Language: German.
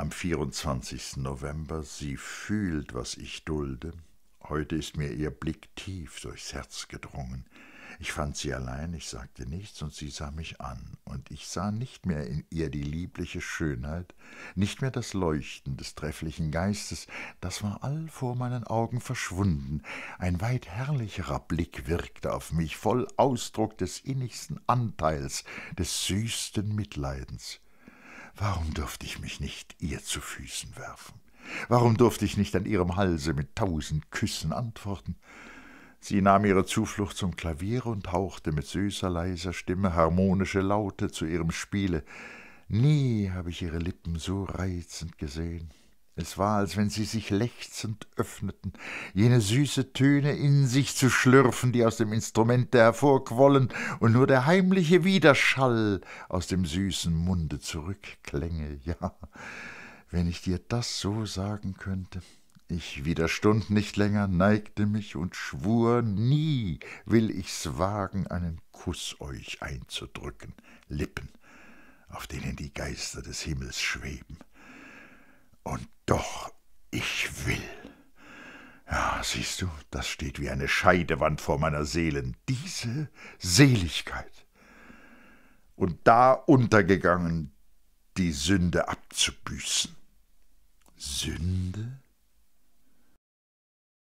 am 24. November, sie fühlt, was ich dulde. Heute ist mir ihr Blick tief durchs Herz gedrungen. Ich fand sie allein, ich sagte nichts, und sie sah mich an, und ich sah nicht mehr in ihr die liebliche Schönheit, nicht mehr das Leuchten des trefflichen Geistes, das war all vor meinen Augen verschwunden, ein weit herrlicherer Blick wirkte auf mich, voll Ausdruck des innigsten Anteils, des süßsten Mitleidens. Warum durfte ich mich nicht ihr zu Füßen werfen? Warum durfte ich nicht an ihrem Halse mit tausend Küssen antworten? Sie nahm ihre Zuflucht zum Klavier und hauchte mit süßer, leiser Stimme harmonische Laute zu ihrem Spiele. Nie habe ich ihre Lippen so reizend gesehen. Es war, als wenn sie sich lechzend öffneten, jene süße Töne in sich zu schlürfen, die aus dem Instrumente hervorquollen und nur der heimliche Widerschall aus dem süßen Munde zurückklänge. Ja, wenn ich dir das so sagen könnte. Ich widerstund nicht länger, neigte mich und schwur, nie will ich's wagen, einen Kuss euch einzudrücken, Lippen, auf denen die Geister des Himmels schweben. Und doch ich will. Ja, siehst du, das steht wie eine Scheidewand vor meiner Seele, Diese Seligkeit. Und da untergegangen, die Sünde abzubüßen. Sünde?